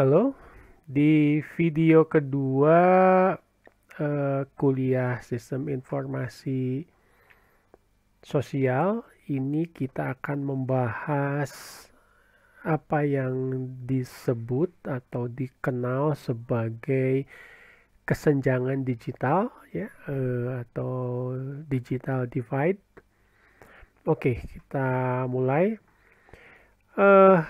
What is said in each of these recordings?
Halo, di video kedua uh, kuliah Sistem Informasi Sosial ini kita akan membahas apa yang disebut atau dikenal sebagai kesenjangan digital ya uh, atau digital divide. Oke, kita mulai. Uh,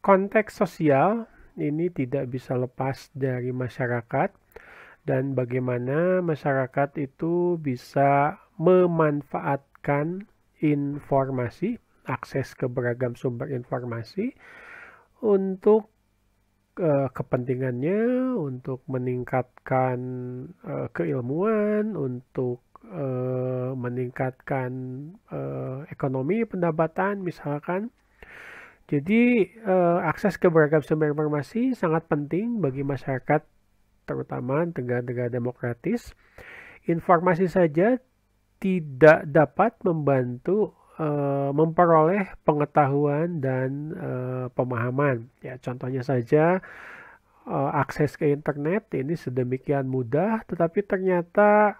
konteks sosial ini tidak bisa lepas dari masyarakat dan bagaimana masyarakat itu bisa memanfaatkan informasi, akses ke beragam sumber informasi untuk eh, kepentingannya, untuk meningkatkan uh, keilmuan, untuk uh, meningkatkan ekonomi pendapatan misalkan jadi uh, akses ke beragam sumber informasi sangat penting bagi masyarakat terutama negara-negara demokratis. Informasi saja tidak dapat membantu uh, memperoleh pengetahuan dan uh, pemahaman. Ya contohnya saja uh, akses ke internet ini sedemikian mudah tetapi ternyata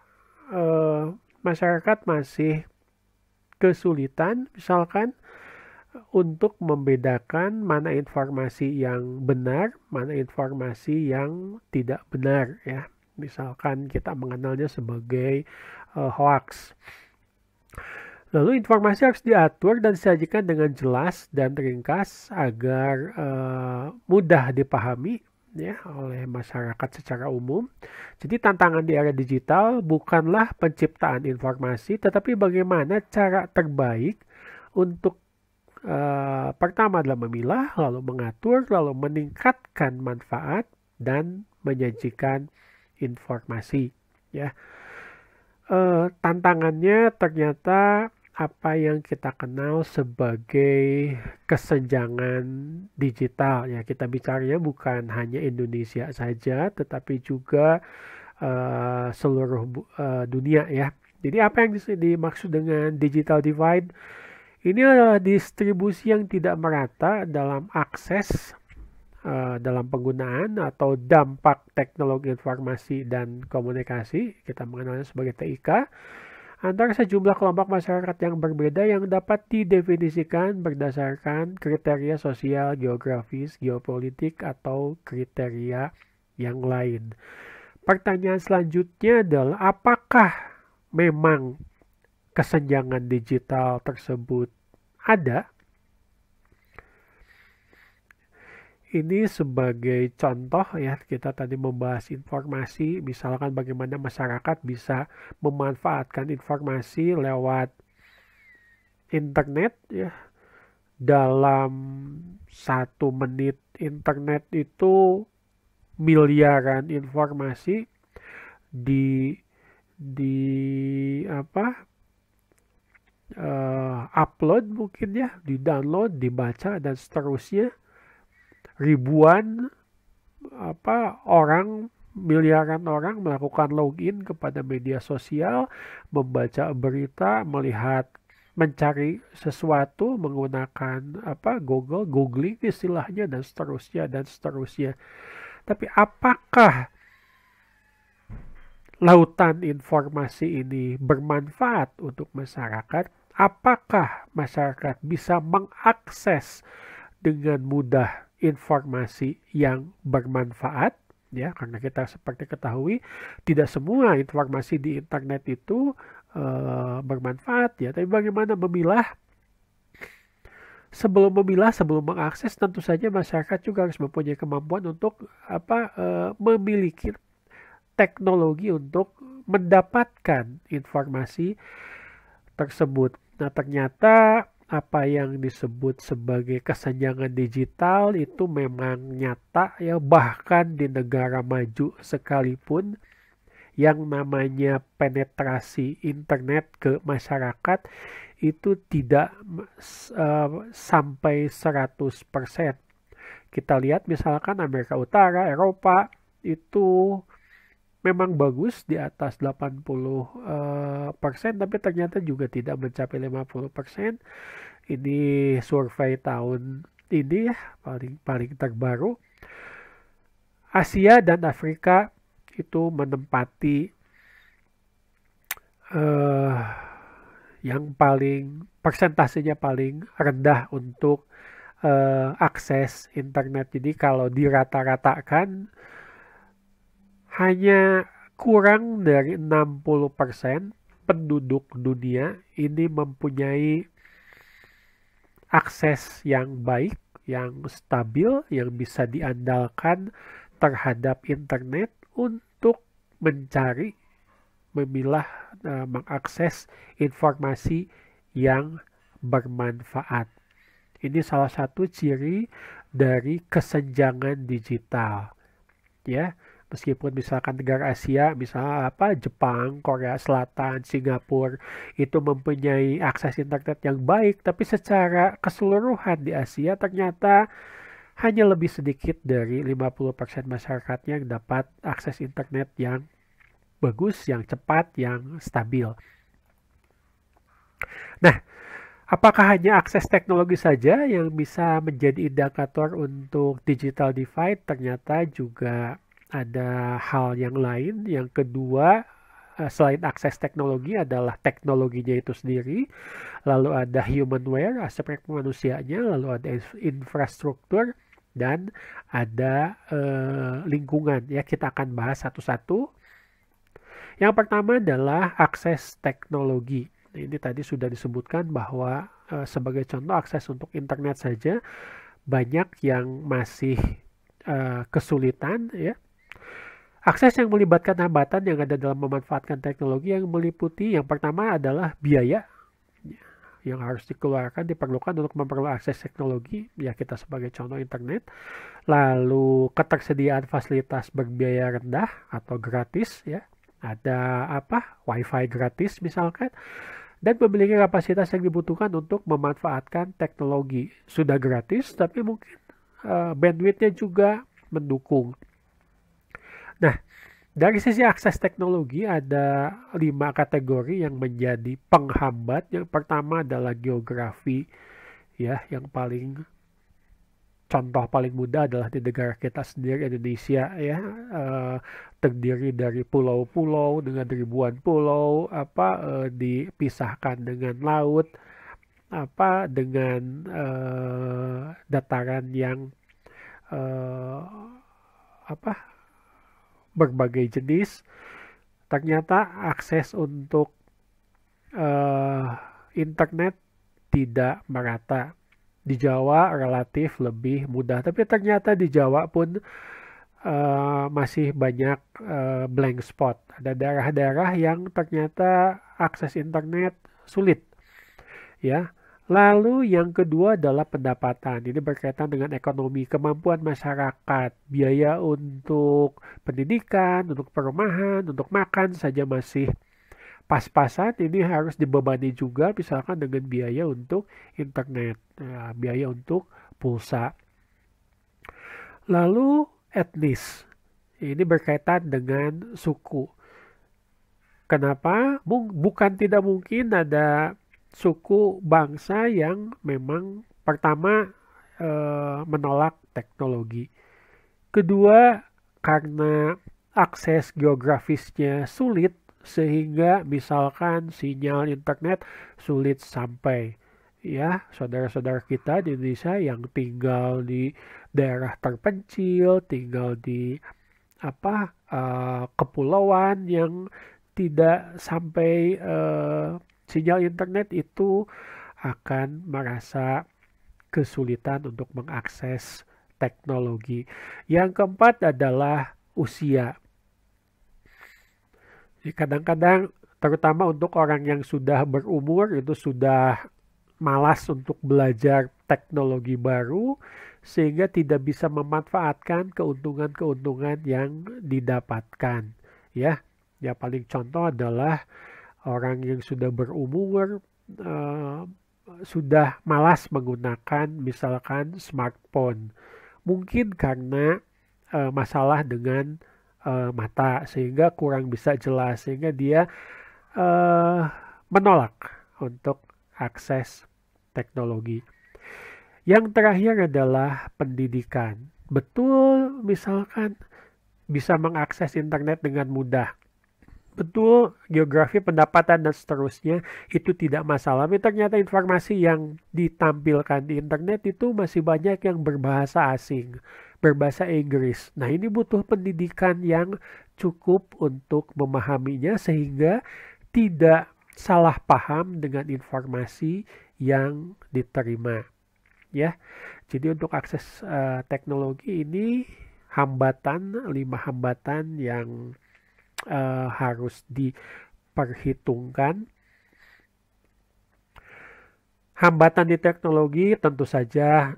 uh, masyarakat masih kesulitan misalkan untuk membedakan mana informasi yang benar, mana informasi yang tidak benar ya. Misalkan kita mengenalnya sebagai uh, hoax. Lalu informasi harus diatur dan disajikan dengan jelas dan ringkas agar uh, mudah dipahami ya oleh masyarakat secara umum. Jadi tantangan di era digital bukanlah penciptaan informasi tetapi bagaimana cara terbaik untuk Eh, pertama adalah memilah, lalu mengatur, lalu meningkatkan manfaat dan menyajikan informasi. Ya, e, tantangannya ternyata apa yang kita kenal sebagai kesenjangan digital ya kita bicaranya bukan hanya Indonesia saja tetapi juga uh, seluruh uh, dunia ya jadi apa yang dimaksud dengan digital divide ini adalah distribusi yang tidak merata dalam akses, eh, dalam penggunaan, atau dampak teknologi informasi dan komunikasi, kita mengenalnya sebagai TIK, antara sejumlah kelompok masyarakat yang berbeda yang dapat didefinisikan berdasarkan kriteria sosial, geografis, geopolitik, atau kriteria yang lain. Pertanyaan selanjutnya adalah apakah memang kesenjangan digital tersebut ada. Ini sebagai contoh ya, kita tadi membahas informasi, misalkan bagaimana masyarakat bisa memanfaatkan informasi lewat internet ya. Dalam satu menit internet itu miliaran informasi di di apa uh, upload mungkin ya, di-download, dibaca dan seterusnya. Ribuan apa orang miliaran orang melakukan login kepada media sosial, membaca berita, melihat mencari sesuatu menggunakan apa Google, googling istilahnya dan seterusnya dan seterusnya. Tapi apakah lautan informasi ini bermanfaat untuk masyarakat? apakah masyarakat bisa mengakses dengan mudah informasi yang bermanfaat ya karena kita seperti ketahui tidak semua informasi di internet itu e, bermanfaat ya tapi bagaimana memilah sebelum memilah sebelum mengakses tentu saja masyarakat juga harus mempunyai kemampuan untuk apa e, memiliki teknologi untuk mendapatkan informasi tersebut. Nah, ternyata apa yang disebut sebagai kesenjangan digital itu memang nyata ya bahkan di negara maju sekalipun yang namanya penetrasi internet ke masyarakat itu tidak uh, sampai 100%. Kita lihat misalkan Amerika Utara, Eropa itu memang bagus di atas 80 uh, eh, persen tapi ternyata juga tidak mencapai 50 persen ini survei tahun ini ya paling paling terbaru Asia dan Afrika itu menempati uh, yang paling persentasenya paling rendah untuk uh, akses internet jadi kalau dirata-ratakan hanya kurang dari 60% penduduk dunia ini mempunyai akses yang baik, yang stabil, yang bisa diandalkan terhadap internet untuk mencari, memilah, eh, mengakses informasi yang bermanfaat. Ini salah satu ciri dari kesenjangan digital. Ya, meskipun misalkan negara Asia, misalnya apa Jepang, Korea Selatan, Singapura itu mempunyai akses internet yang baik, tapi secara keseluruhan di Asia ternyata hanya lebih sedikit dari 50% masyarakatnya yang dapat akses internet yang bagus, yang cepat, yang stabil. Nah, apakah hanya akses teknologi saja yang bisa menjadi indikator untuk digital divide? Ternyata juga ada hal yang lain. Yang kedua, eh, selain akses teknologi adalah teknologinya itu sendiri, lalu ada humanware, aspek manusianya, lalu ada infrastruktur dan ada eh, lingkungan ya kita akan bahas satu-satu. Yang pertama adalah akses teknologi. Ini tadi sudah disebutkan bahwa eh, sebagai contoh akses untuk internet saja banyak yang masih eh, kesulitan ya Akses yang melibatkan hambatan yang ada dalam memanfaatkan teknologi yang meliputi yang pertama adalah biaya yang harus dikeluarkan diperlukan untuk memperoleh akses teknologi ya kita sebagai contoh internet lalu ketersediaan fasilitas berbiaya rendah atau gratis ya ada apa wifi gratis misalkan dan memiliki kapasitas yang dibutuhkan untuk memanfaatkan teknologi sudah gratis tapi mungkin uh, bandwidthnya juga mendukung Nah, dari sisi akses teknologi ada lima kategori yang menjadi penghambat. Yang pertama adalah geografi, ya, yang paling contoh paling mudah adalah di negara kita sendiri Indonesia ya uh, terdiri dari pulau-pulau dengan ribuan pulau apa uh, dipisahkan dengan laut apa dengan uh, dataran yang apa berbagai jenis ternyata akses untuk uh, internet tidak merata di Jawa relatif lebih mudah tapi ternyata di Jawa pun uh, masih banyak uh, blank spot ada daerah-daerah yang ternyata akses internet sulit ya Lalu yang kedua adalah pendapatan. Ini berkaitan dengan ekonomi, kemampuan masyarakat, biaya untuk pendidikan, untuk perumahan, untuk makan saja masih pas-pasan. Ini harus dibebani juga misalkan dengan biaya untuk internet, eh, biaya untuk pulsa. Lalu etnis. Ini berkaitan dengan suku. Kenapa? Bukan tidak mungkin ada suku bangsa yang memang pertama e, menolak teknologi. Kedua, karena akses geografisnya sulit sehingga misalkan sinyal internet sulit sampai ya saudara-saudara kita di Indonesia yang tinggal di daerah terpencil, tinggal di apa uh, kepulauan yang tidak sampai uh, Sinyal internet itu akan merasa kesulitan untuk mengakses teknologi. Yang keempat adalah usia. Kadang-kadang terutama untuk orang yang sudah berumur itu sudah malas untuk belajar teknologi baru sehingga tidak bisa memanfaatkan keuntungan-keuntungan yang didapatkan ya. Ya paling contoh adalah orang yang sudah berumur eh, sudah malas menggunakan misalkan smartphone. Mungkin karena eh, masalah dengan eh, mata sehingga kurang bisa jelas sehingga dia menolak untuk akses teknologi. Yang terakhir adalah pendidikan. Betul misalkan bisa mengakses internet dengan mudah betul geografi pendapatan dan seterusnya itu tidak masalah tapi ternyata informasi yang ditampilkan di internet itu masih banyak yang berbahasa asing berbahasa Inggris nah ini butuh pendidikan yang cukup untuk memahaminya sehingga tidak salah paham dengan informasi yang diterima ya jadi untuk akses uh, teknologi ini hambatan lima hambatan yang uh, harus diperhitungkan. Hambatan di teknologi tentu saja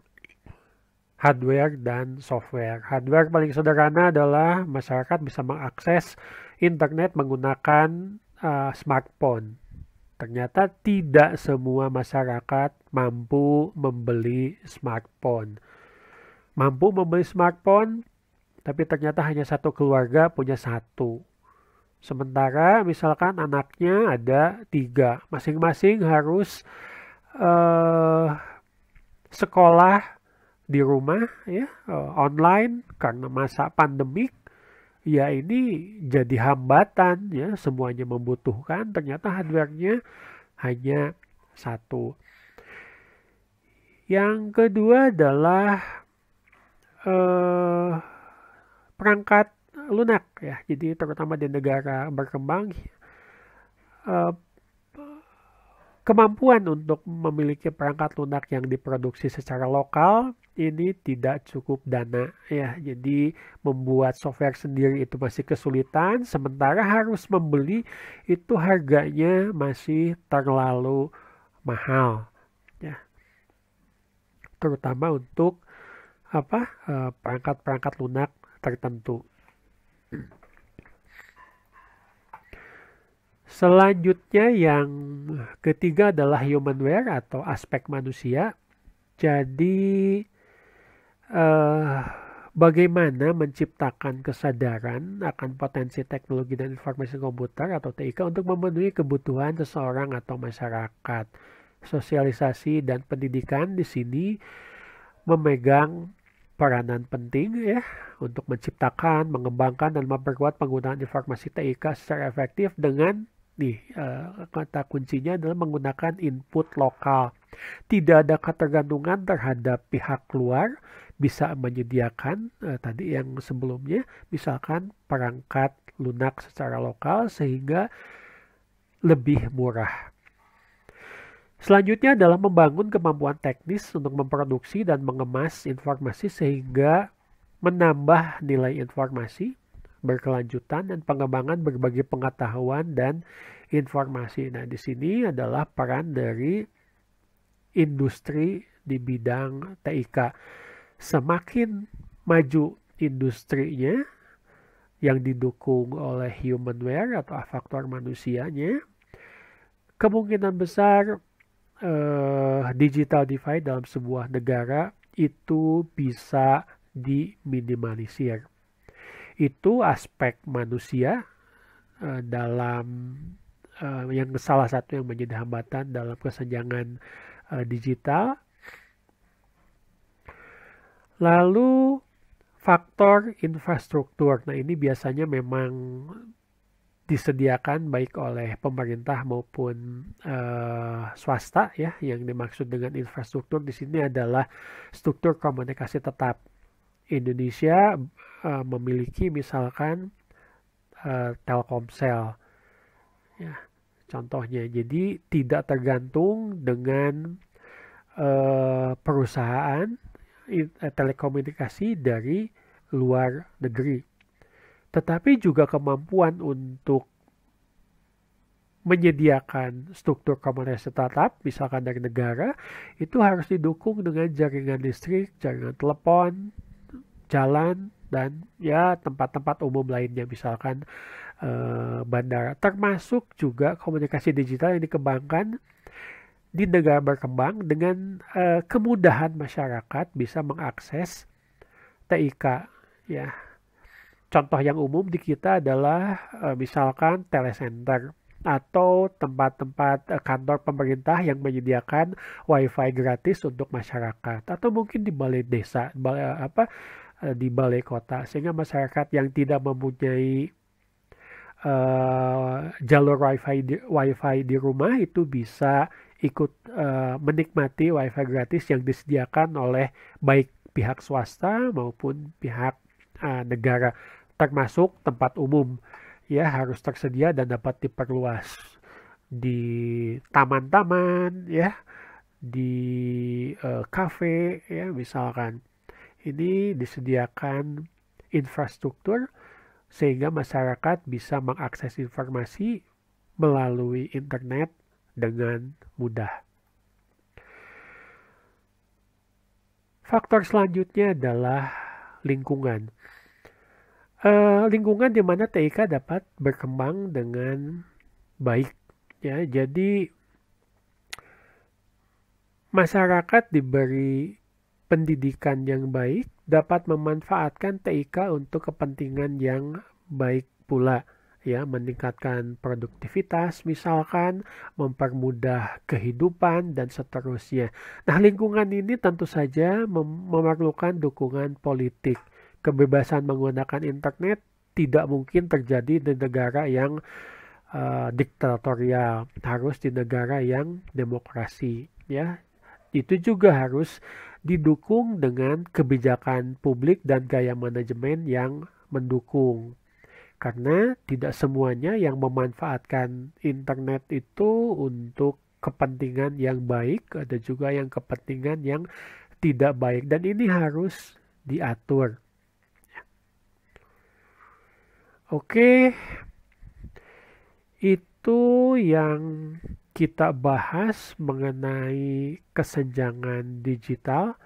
hardware dan software. Hardware paling sederhana adalah masyarakat bisa mengakses internet menggunakan uh, smartphone. Ternyata tidak semua masyarakat mampu membeli smartphone. Mampu membeli smartphone, tapi ternyata hanya satu keluarga punya satu Sementara misalkan anaknya ada tiga, masing-masing harus uh, sekolah di rumah ya uh, online karena masa pandemik ya ini jadi hambatan ya semuanya membutuhkan ternyata hardwarenya hanya satu. Yang kedua adalah uh, perangkat lunak ya. Jadi terutama di negara berkembang uh, kemampuan untuk memiliki perangkat lunak yang diproduksi secara lokal ini tidak cukup dana ya jadi membuat software sendiri itu masih kesulitan sementara harus membeli itu harganya masih terlalu mahal ya terutama untuk apa eh, perangkat-perangkat lunak tertentu Selanjutnya yang ketiga adalah humanware atau aspek manusia. Jadi eh, bagaimana menciptakan kesadaran akan potensi teknologi dan informasi komputer atau TIK untuk memenuhi kebutuhan seseorang atau masyarakat. Sosialisasi dan pendidikan di sini memegang peranan penting ya untuk menciptakan, mengembangkan dan memperkuat penggunaan informasi TIK secara efektif dengan nih uh, kata kuncinya adalah menggunakan input lokal. Tidak ada ketergantungan terhadap pihak luar bisa menyediakan eh, tadi yang sebelumnya misalkan perangkat lunak secara lokal sehingga lebih murah Selanjutnya adalah membangun kemampuan teknis untuk memproduksi dan mengemas informasi sehingga menambah nilai informasi, berkelanjutan, dan pengembangan berbagai pengetahuan dan informasi. Nah, di sini adalah peran dari industri di bidang TIK. Semakin maju industrinya yang didukung oleh humanware atau faktor manusianya, kemungkinan besar eh, digital divide dalam sebuah negara itu bisa diminimalisir. Itu aspek manusia eh, dalam eh, yang salah satu yang menjadi hambatan dalam kesenjangan eh, digital. Lalu faktor infrastruktur. Nah, ini biasanya memang disediakan baik oleh pemerintah maupun uh, swasta ya yang dimaksud dengan infrastruktur di sini adalah struktur komunikasi tetap Indonesia uh, memiliki misalkan uh, Telkomsel ya contohnya jadi tidak tergantung dengan uh, perusahaan telekomunikasi dari luar negeri tetapi juga kemampuan untuk menyediakan struktur komunikasi startup, misalkan dari negara, itu harus didukung dengan jaringan listrik, jaringan telepon, jalan, dan ya tempat-tempat umum lainnya, misalkan eh, bandara. Termasuk juga komunikasi digital yang dikembangkan di negara berkembang dengan eh, kemudahan masyarakat bisa mengakses TIK, ya Contoh yang umum di kita adalah eh, misalkan telecenter atau tempat-tempat eh, kantor pemerintah yang menyediakan wifi gratis untuk masyarakat atau mungkin di balai desa balai, eh, apa di balai kota sehingga masyarakat yang tidak mempunyai uh, jalur wifi di, wifi di rumah itu bisa ikut uh, menikmati wifi gratis yang disediakan oleh baik pihak swasta maupun pihak uh, negara termasuk tempat umum ya harus tersedia dan dapat diperluas di taman-taman ya di eh, kafe uh, ya misalkan ini disediakan infrastruktur sehingga masyarakat bisa mengakses informasi melalui internet dengan mudah. Faktor selanjutnya adalah lingkungan uh, lingkungan di mana TIK dapat berkembang dengan baik ya jadi masyarakat diberi pendidikan yang baik dapat memanfaatkan TIK untuk kepentingan yang baik pula ya meningkatkan produktivitas misalkan mempermudah kehidupan dan seterusnya. Nah, lingkungan ini tentu saja memerlukan dukungan politik kebebasan menggunakan internet tidak mungkin terjadi di negara yang uh, diktatorial, harus di negara yang demokrasi, ya. Itu juga harus didukung dengan kebijakan publik dan gaya manajemen yang mendukung. Karena tidak semuanya yang memanfaatkan internet itu untuk kepentingan yang baik, ada juga yang kepentingan yang tidak baik dan ini harus diatur. Oke, itu yang kita bahas mengenai kesenjangan digital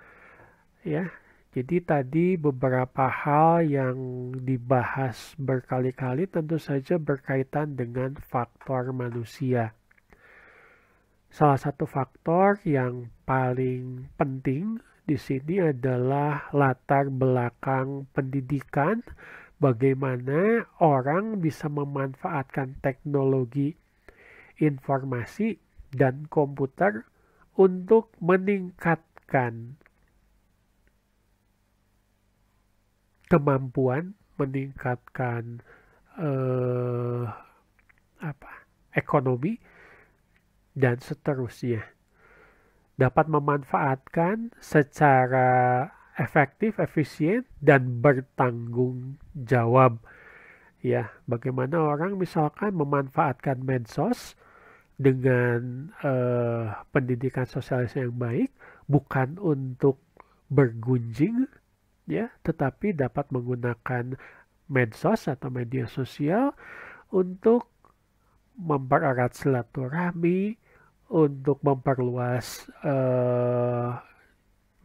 ya. Jadi tadi beberapa hal yang dibahas berkali-kali tentu saja berkaitan dengan faktor manusia. Salah satu faktor yang paling penting di sini adalah latar belakang pendidikan bagaimana orang bisa memanfaatkan teknologi informasi dan komputer untuk meningkatkan kemampuan, meningkatkan eh, apa ekonomi dan seterusnya. Dapat memanfaatkan secara efektif, efisien, dan bertanggung jawab. Ya, bagaimana orang misalkan memanfaatkan medsos dengan eh, pendidikan sosialis yang baik bukan untuk bergunjing ya, tetapi dapat menggunakan medsos atau media sosial untuk mempererat silaturahmi, untuk memperluas uh,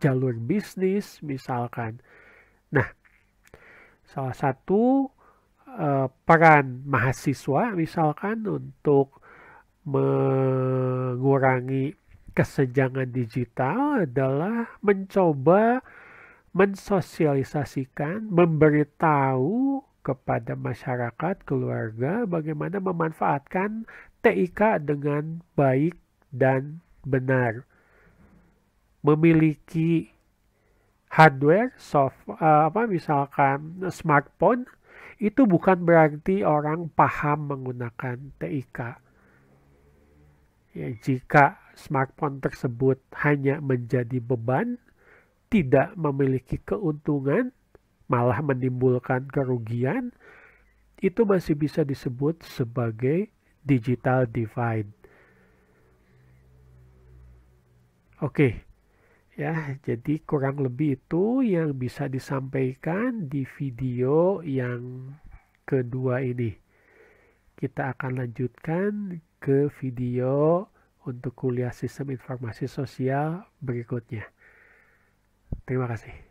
jalur bisnis misalkan. Nah, salah satu eh, peran mahasiswa misalkan untuk mengurangi kesenjangan digital adalah mencoba mensosialisasikan, memberitahu kepada masyarakat, keluarga bagaimana memanfaatkan TIK dengan baik dan benar. Memiliki hardware, soft uh, apa misalkan smartphone itu bukan berarti orang paham menggunakan TIK. Ya, jika smartphone tersebut hanya menjadi beban, tidak memiliki keuntungan, malah menimbulkan kerugian, itu masih bisa disebut sebagai digital divide. Oke, okay. Ya, jadi kurang lebih itu yang bisa disampaikan di video yang kedua ini. Kita akan lanjutkan ke video untuk kuliah sistem informasi sosial berikutnya. Terima kasih.